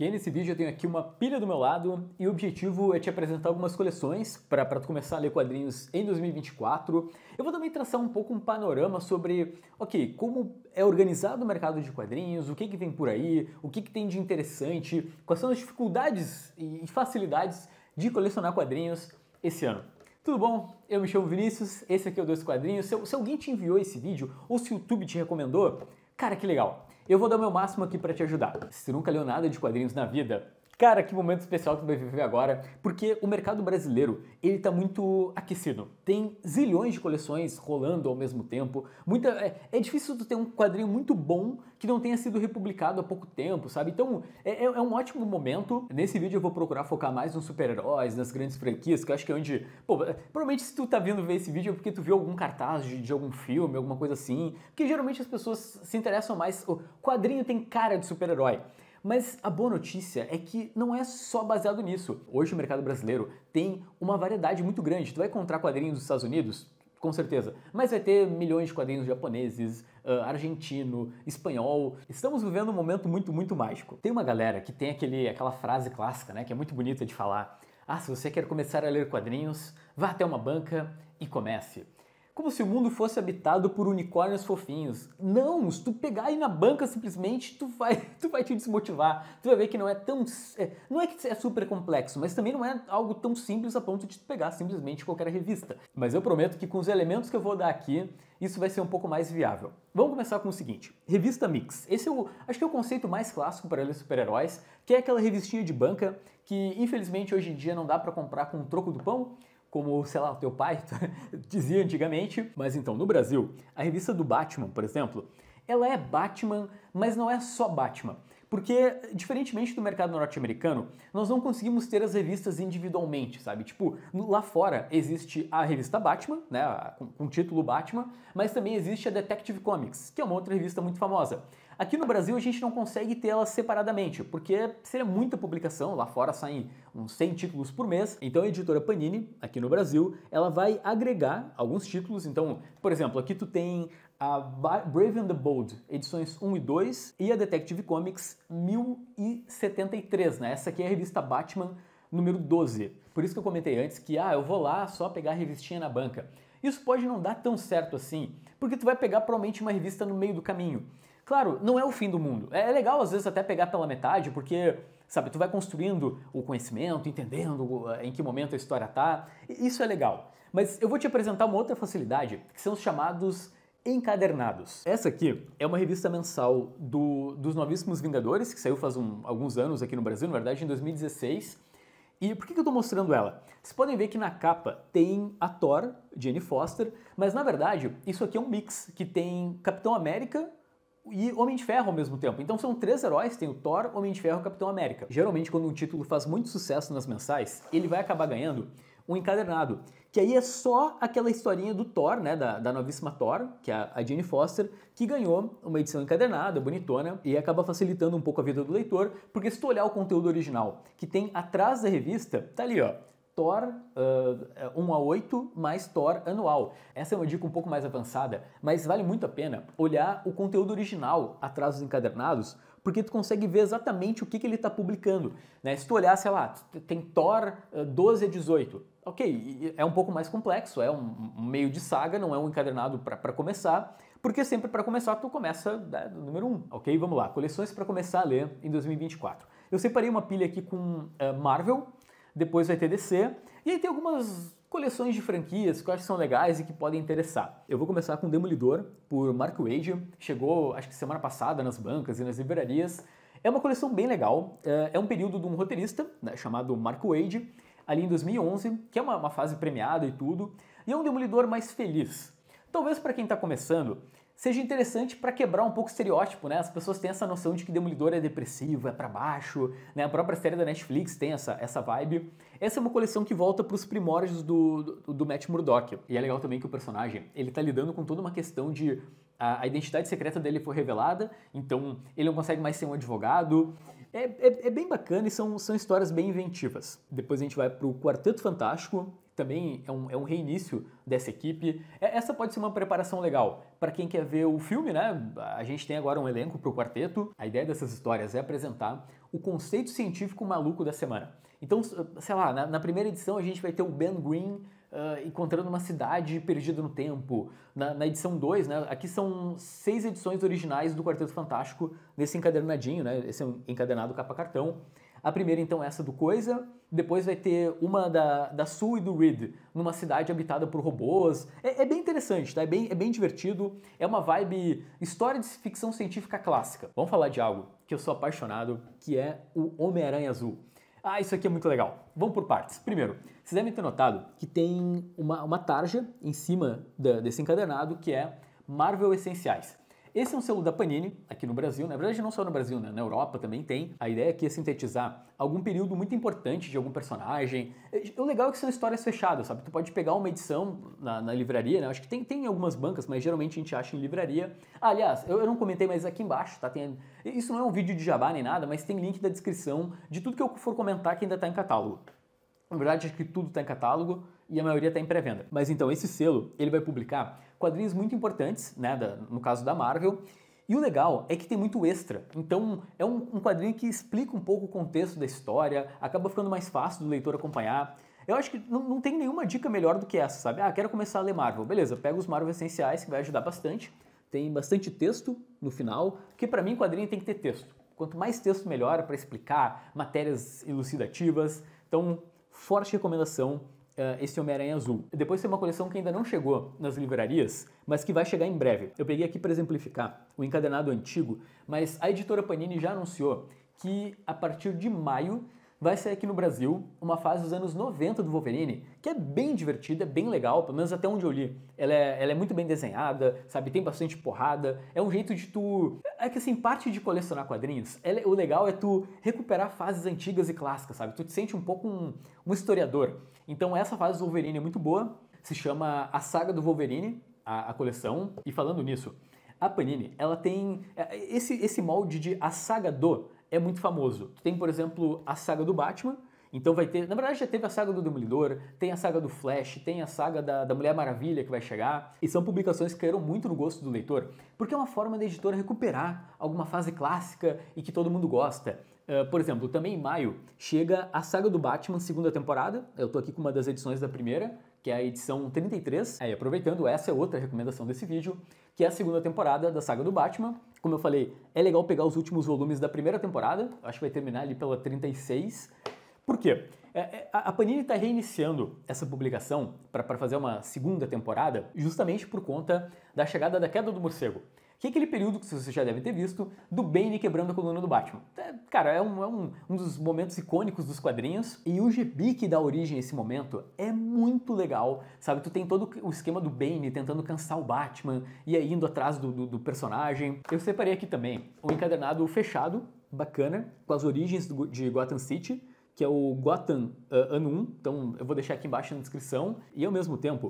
E aí nesse vídeo eu tenho aqui uma pilha do meu lado e o objetivo é te apresentar algumas coleções para tu começar a ler quadrinhos em 2024. Eu vou também traçar um pouco um panorama sobre, ok, como é organizado o mercado de quadrinhos, o que, que vem por aí, o que, que tem de interessante, quais são as dificuldades e facilidades de colecionar quadrinhos esse ano. Tudo bom? Eu me chamo Vinícius, esse aqui é o Dois Quadrinhos. Se, se alguém te enviou esse vídeo ou se o YouTube te recomendou, Cara, que legal! Eu vou dar o meu máximo aqui para te ajudar. Se tu nunca leu nada de quadrinhos na vida, Cara, que momento especial que tu vai viver agora, porque o mercado brasileiro, ele tá muito aquecido. Tem zilhões de coleções rolando ao mesmo tempo. Muita é, é difícil tu ter um quadrinho muito bom que não tenha sido republicado há pouco tempo, sabe? Então, é, é, é um ótimo momento. Nesse vídeo eu vou procurar focar mais nos super-heróis, nas grandes franquias, que eu acho que é onde... Pô, provavelmente se tu tá vindo ver esse vídeo é porque tu viu algum cartaz de, de algum filme, alguma coisa assim. Porque geralmente as pessoas se interessam mais... O quadrinho tem cara de super-herói. Mas a boa notícia é que não é só baseado nisso. Hoje o mercado brasileiro tem uma variedade muito grande. Tu vai encontrar quadrinhos dos Estados Unidos? Com certeza. Mas vai ter milhões de quadrinhos japoneses, uh, argentino, espanhol. Estamos vivendo um momento muito, muito mágico. Tem uma galera que tem aquele, aquela frase clássica, né, que é muito bonita de falar. Ah, se você quer começar a ler quadrinhos, vá até uma banca e comece. Como se o mundo fosse habitado por unicórnios fofinhos. Não, se tu pegar aí na banca simplesmente, tu vai, tu vai te desmotivar. Tu vai ver que não é tão. É, não é que é super complexo, mas também não é algo tão simples a ponto de tu pegar simplesmente qualquer revista. Mas eu prometo que com os elementos que eu vou dar aqui, isso vai ser um pouco mais viável. Vamos começar com o seguinte: revista Mix. Esse é o, acho que é o conceito mais clássico para ler super-heróis, que é aquela revistinha de banca que infelizmente hoje em dia não dá para comprar com o troco do pão, como, sei lá, o teu pai dizia antigamente. Mas então, no Brasil, a revista do Batman, por exemplo, ela é Batman, mas não é só Batman. Porque, diferentemente do mercado norte-americano, nós não conseguimos ter as revistas individualmente, sabe? Tipo, lá fora existe a revista Batman, né? Com, o título Batman, mas também existe a Detective Comics, que é uma outra revista muito famosa. Aqui no Brasil a gente não consegue ter elas separadamente, porque seria muita publicação, lá fora saem uns 100 títulos por mês. Então a editora Panini, aqui no Brasil, ela vai agregar alguns títulos. Então, por exemplo, aqui tu tem a Brave and the Bold, edições 1 e 2, e a Detective Comics 1073, né? Essa aqui é a revista Batman número 12. Por isso que eu comentei antes que, ah, eu vou lá só pegar a revistinha na banca. Isso pode não dar tão certo assim, porque tu vai pegar provavelmente uma revista no meio do caminho. Claro, não é o fim do mundo. É, é legal às vezes até pegar pela metade, porque sabe, tu vai construindo o conhecimento, entendendo eh, em que momento a história tá. Isso é legal. Mas eu vou te apresentar uma outra facilidade, que são os chamados Encadernados. Essa aqui é uma revista mensal do, dos Novíssimos Vingadores, que saiu faz um, alguns anos aqui no Brasil, na verdade em 2016. E por que, que eu estou mostrando ela? Vocês podem ver que na capa tem a Thor, Jane Foster, mas na verdade isso aqui é um mix que tem Capitão América, e Homem de Ferro ao mesmo tempo. Então são três heróis, tem o Thor, Homem de Ferro e Capitão América. Geralmente quando um título faz muito sucesso nas mensais, ele vai acabar ganhando um encadernado. Que aí é só aquela historinha do Thor, né? Da, da novíssima Thor, que é a Jane Foster, que ganhou uma edição encadernada, bonitona, e acaba facilitando um pouco a vida do leitor, porque se tu olhar o conteúdo original que tem atrás da revista, tá ali, ó. Thor uh, ah, 1 a 8 mais Thor anual. Essa é uma dica um pouco mais avançada, mas vale muito a pena olhar o conteúdo original atrás dos encadernados, porque tu consegue ver exatamente o que, que ele está publicando. Né? Se tu olhar, sei lá, tem Thor 12 eh, a 18. Ok, é um pouco mais complexo, é um meio de saga, não é um encadernado para começar, porque sempre para começar tu começa né, do número 1. Um. Ok, vamos lá, coleções para começar a ler em 2024. Eu separei uma pilha aqui com uh, Marvel, depois vai ter DC, e aí tem algumas coleções de franquias que eu acho que são legais e que podem interessar. Eu vou começar com Demolidor, por Mark Wade. Chegou, acho que semana passada, nas bancas e nas livrarias. É uma coleção bem legal. É, é um período de um roteirista né, chamado Mark Wade, ali em 2011, que é uma, uma fase premiada e tudo. E é um Demolidor mais feliz. Talvez para quem está começando, seja interessante para quebrar um pouco o estereótipo, né? As pessoas têm essa noção de que Demolidor é depressivo, é para baixo, né? A própria série da Netflix tem essa, essa vibe. Essa é uma coleção que volta para os primórdios do, do, do, Matt Murdock. E é legal também que o personagem, ele tá lidando com toda uma questão de a, a identidade secreta dele foi revelada, então ele não consegue mais ser um advogado. É, é, é bem bacana e são, são histórias bem inventivas. Depois a gente vai para o Quarteto Fantástico, também é um, é um reinício dessa equipe. É, essa pode ser uma preparação legal. Para quem quer ver o filme, né? A gente tem agora um elenco para o quarteto. A ideia dessas histórias é apresentar o conceito científico maluco da semana. Então, sei lá, na, na primeira edição a gente vai ter o Ben Green Uh, encontrando uma cidade perdida no tempo. Na, na edição 2, né, aqui são seis edições originais do Quarteto Fantástico, nesse encadernadinho, né, esse é encadernado capa-cartão. A primeira, então, é essa do Coisa. Depois vai ter uma da, da Sue e do Reed, numa cidade habitada por robôs. É, é, bem interessante, tá? É bem, é bem divertido. É uma vibe história de ficção científica clássica. Vamos falar de algo que eu sou apaixonado, que é o Homem-Aranha Azul. Ah, isso aqui é muito legal. Vamos por partes. Primeiro, vocês devem ter notado que tem uma, uma tarja em cima da, desse encadernado que é Marvel Essenciais. Esse é um selo da Panini, aqui no Brasil, né? na verdade não só no Brasil, né? na Europa também tem. A ideia aqui é sintetizar algum período muito importante de algum personagem. O legal é que são histórias fechadas, sabe? Tu pode pegar uma edição na, na livraria, né? Acho que tem, tem algumas bancas, mas geralmente a gente acha em livraria. Ah, aliás, eu, eu, não comentei, mas aqui embaixo, tá? Tem, isso não é um vídeo de jabá nem nada, mas tem link da descrição de tudo que eu for comentar que ainda está em catálogo. Na verdade, acho que tudo está em catálogo e a maioria está em pré-venda. Mas então, esse selo, ele vai publicar quadrinhos muito importantes, né, da, no caso da Marvel, e o legal é que tem muito extra. Então, é um, um, quadrinho que explica um pouco o contexto da história, acaba ficando mais fácil do leitor acompanhar. Eu acho que não, não tem nenhuma dica melhor do que essa, sabe? Ah, quero começar a ler Marvel. Beleza, pega os Marvel essenciais, que vai ajudar bastante. Tem bastante texto no final, porque para mim quadrinho tem que ter texto. Quanto mais texto, melhor para explicar matérias elucidativas. Então, forte recomendação uh, esse Homem-Aranha Azul. Depois tem uma coleção que ainda não chegou nas livrarias, mas que vai chegar em breve. Eu peguei aqui para exemplificar o encadenado antigo, mas a editora Panini já anunciou que a partir de maio vai sair aqui no Brasil uma fase dos anos 90 do Wolverine, que é bem divertida, é bem legal, pelo menos até onde eu li. Ela é, ela é muito bem desenhada, sabe? Tem bastante porrada. É um jeito de tu. É que assim, parte de colecionar quadrinhos, ela, é, o legal é tu recuperar fases antigas e clássicas, sabe? Tu te sente um pouco um, um historiador. Então, essa fase do Wolverine é muito boa, se chama A Saga do Wolverine, a, a coleção. E falando nisso, a Panini, ela tem é, esse, esse molde de A Saga do é muito famoso. tem, por exemplo, a saga do Batman. Então vai ter. Na verdade, já teve a saga do Demolidor, tem a saga do Flash, tem a saga da, da Mulher Maravilha que vai chegar. E são publicações que caíram muito no gosto do leitor, porque é uma forma da editora recuperar alguma fase clássica e que todo mundo gosta. Uh, por exemplo, também em maio chega a saga do Batman, segunda temporada. Eu tô aqui com uma das edições da primeira, que é a edição 33. Aí, aproveitando, essa é outra recomendação desse vídeo, que é a segunda temporada da saga do Batman. Como eu falei, é legal pegar os últimos volumes da primeira temporada, acho que vai terminar ali pela 36. Por quê? É, é, a Panini está reiniciando essa publicação para fazer uma segunda temporada justamente por conta da chegada da queda do morcego que é aquele período que vocês já devem ter visto do Bane quebrando a coluna do Batman. É, cara, é, um, é um, um, dos momentos icônicos dos quadrinhos e o gibi que dá origem a esse momento é muito legal, sabe? Tu tem todo o esquema do Bane tentando cansar o Batman e aí indo atrás do, do, do personagem. Eu separei aqui também um encadernado fechado, bacana, com as origens do, de Gotham City, que é o Gotham uh, Ano 1, então eu vou deixar aqui embaixo na descrição. E ao mesmo tempo,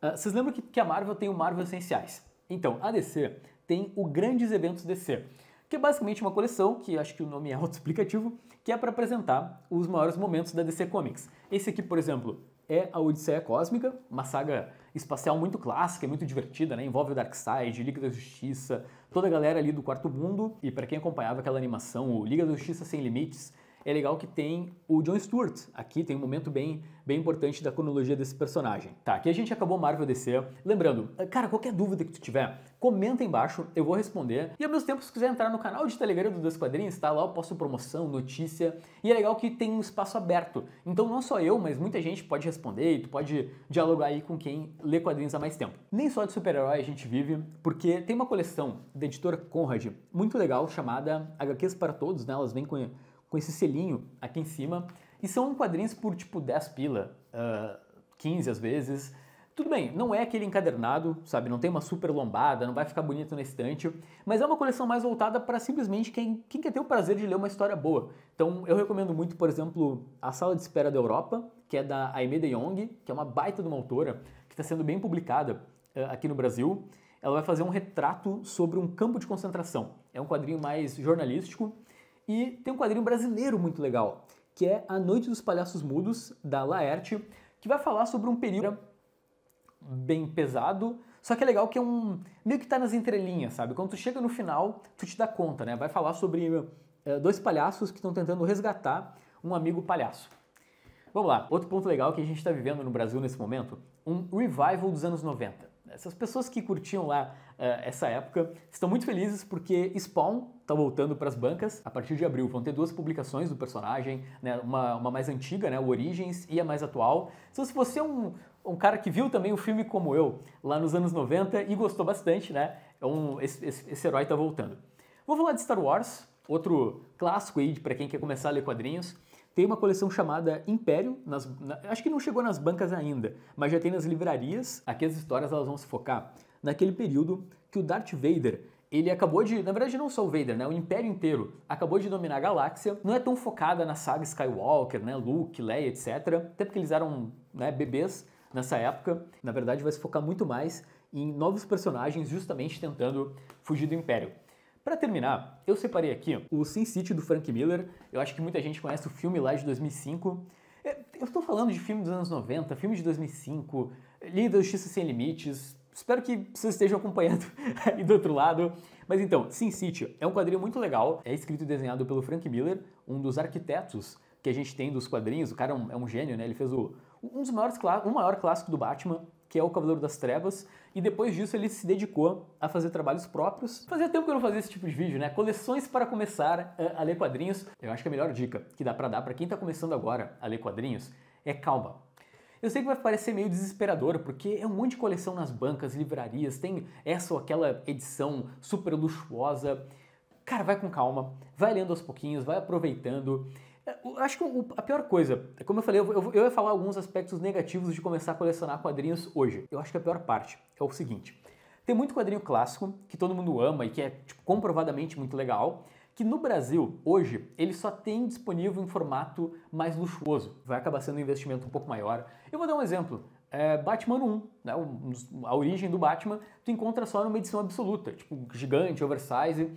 uh, vocês lembram que, que a Marvel tem o Marvel Essenciais? Então, a DC tem o Grandes Eventos DC, que é basicamente uma coleção, que acho que o nome é autoexplicativo, que é para apresentar os maiores momentos da DC Comics. Esse aqui, por exemplo, é a Odisseia Cósmica, uma saga espacial muito clássica, muito divertida, né? Envolve o Darkseid, Liga da Justiça, toda a galera ali do Quarto Mundo. E para quem acompanhava aquela animação, o Liga da Justiça Sem Limites, é legal que tem o John Stewart. Aqui tem um momento bem, bem importante da cronologia desse personagem. Tá, aqui a gente acabou Marvel DC. Lembrando, eh, cara, qualquer dúvida que tu tiver, comenta embaixo, eu vou responder. E ao mesmo tempo, se quiser entrar no canal de Telegram do Dois Quadrinhos, tá? Lá eu posto promoção, notícia. E é legal que tem um espaço aberto. Então não só eu, mas muita gente pode responder e tu pode dialogar aí com quem lê quadrinhos há mais tempo. Nem só de super-herói a gente vive, porque tem uma coleção da editora Conrad muito legal chamada HQs para Todos, né? Elas vêm com com esse selinho aqui em cima. E são quadrinhos por tipo 10 pila, uh, ah, 15 às vezes. Tudo bem, não é aquele encadernado, sabe? Não tem uma super lombada, não vai ficar bonito na estante, mas é uma coleção mais voltada para simplesmente quem, quem, quer ter o prazer de ler uma história boa. Então eu recomendo muito, por exemplo, A Sala de Espera da Europa, que é da Aimee de Jong, que é uma baita de uma autora, que está sendo bem publicada uh, aqui no Brasil. Ela vai fazer um retrato sobre um campo de concentração. É um quadrinho mais jornalístico e tem um quadrinho brasileiro muito legal, que é A Noite dos Palhaços Mudos, da Laerte, que vai falar sobre um período bem pesado, só que é legal que é um. meio que tá nas entrelinhas, sabe? Quando tu chega no final, tu te dá conta, né? Vai falar sobre é, dois palhaços que estão tentando resgatar um amigo palhaço. Vamos lá, outro ponto legal que a gente está vivendo no Brasil nesse momento: um revival dos anos 90 essas pessoas que curtiam lá uh, essa época estão muito felizes porque Spawn está voltando para as bancas a partir de abril. Vão ter duas publicações do personagem, né? uma, uma mais antiga, né? o Origins, e a mais atual. Então, se você é um, um cara que viu também o filme como eu, lá nos anos 90, e gostou bastante, né? É um, esse, esse, esse herói está voltando. Vou falar de Star Wars, outro clássico aí para quem quer começar a ler quadrinhos. Tem uma coleção chamada Império, nas, na, acho que não chegou nas bancas ainda, mas já tem nas livrarias. Aqui as histórias elas vão se focar naquele período que o Darth Vader ele acabou de, na verdade não só o Vader, né, o Império inteiro acabou de dominar a galáxia. Não é tão focada na saga Skywalker, né, Luke, Leia, etc. Até porque eles eram né, bebês nessa época. Na verdade vai se focar muito mais em novos personagens justamente tentando fugir do Império. Para terminar, eu separei aqui o Sin City do Frank Miller. Eu acho que muita gente conhece o filme lá de 2005. É, eu estou falando de filme dos anos 90, filme de 2005, Liga da Justiça Sem Limites. Espero que vocês estejam acompanhando aí do outro lado. Mas então, Sin City é um quadrinho muito legal. É escrito e desenhado pelo Frank Miller, um dos arquitetos que a gente tem dos quadrinhos. O cara é um, é um gênio, né? Ele fez o, um dos maiores o maior clássico do Batman que é o Cavaleiro das Trevas, e depois disso ele se dedicou a fazer trabalhos próprios. Fazia tempo que eu não fazia esse tipo de vídeo, né? Coleções para começar eh, a ler quadrinhos. Eu acho que é a melhor dica que dá para dar para quem está começando agora a ler quadrinhos é calma. Eu sei que vai parecer meio desesperador, porque é um monte de coleção nas bancas, livrarias, tem essa ou aquela edição super luxuosa. Cara, vai com calma, vai lendo aos pouquinhos, vai aproveitando. É, eu acho que o, a pior coisa, é como eu falei, eu, eu, ia falar alguns aspectos negativos de começar a colecionar quadrinhos hoje. Eu acho que a pior parte é o seguinte: tem muito quadrinho clássico que todo mundo ama e que é tipo, comprovadamente muito legal, que no Brasil, hoje, ele só tem disponível em formato mais luxuoso. Vai acabar sendo um investimento um pouco maior. Eu vou dar um exemplo. É Batman 1, né? a origem do Batman, tu encontra só numa edição absoluta, tipo gigante, oversize.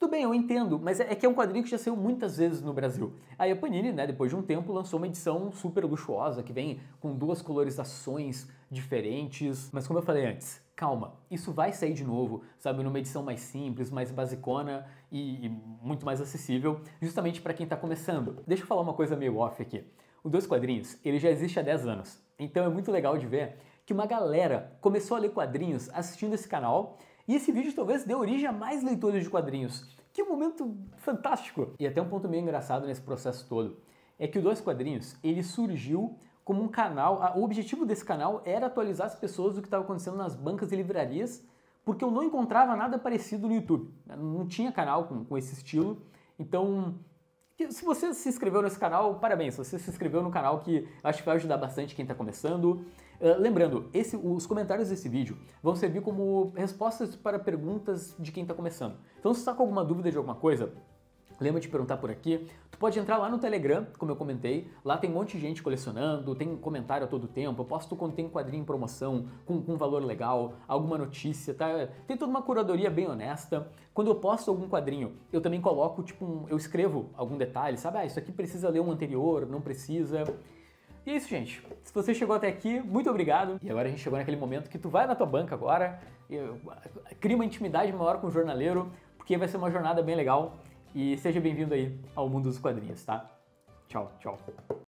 Tudo bem, eu entendo, mas é, é que é um quadrinho que já saiu muitas vezes no Brasil. Aí a Panini, né, depois de um tempo, lançou uma edição super luxuosa, que vem com duas colorizações diferentes. Mas como eu falei antes, calma, isso vai sair de novo, sabe, numa edição mais simples, mais basicona e, e muito mais acessível, justamente para quem está começando. Deixa eu falar uma coisa meio off aqui. O Dois Quadrinhos, ele já existe há 10 anos, então é muito legal de ver que uma galera começou a ler quadrinhos assistindo esse canal e esse vídeo talvez dê origem a mais leitores de quadrinhos. Que é momento fantástico! E até um ponto meio engraçado nesse processo todo é que o Dois Quadrinhos ele surgiu como um canal. O objetivo desse canal era atualizar as pessoas do que estava acontecendo nas bancas e livrarias, porque eu não encontrava nada parecido no YouTube. Né? Não tinha canal com, com esse estilo. Então, se você se inscreveu nesse canal, parabéns. Se você se inscreveu no canal, que acho que vai ajudar bastante quem está começando. Ah, lembrando, esse, os comentários desse vídeo vão servir como respostas para perguntas de quem está começando. Então, se está com alguma dúvida de alguma coisa, lembra de perguntar por aqui. Tu pode entrar lá no Telegram, como eu comentei. Lá tem um monte de gente colecionando, tem comentário a todo tempo. Eu posto quando tem quadrinho em promoção, com, com um valor legal, alguma notícia, tá? Tem toda uma curadoria bem honesta. Quando eu posto algum quadrinho, eu também coloco, tipo, um, eu escrevo algum detalhe, sabe? Ah, isso aqui precisa ler um anterior, não precisa. E é isso, gente. Se você chegou até aqui, muito obrigado. E agora a gente chegou naquele momento que tu vai na tua banca agora, uh, cria uma intimidade maior com o jornaleiro, porque vai ser uma jornada bem legal. E seja bem-vindo aí ao mundo dos quadrinhos, tá? Tchau, tchau.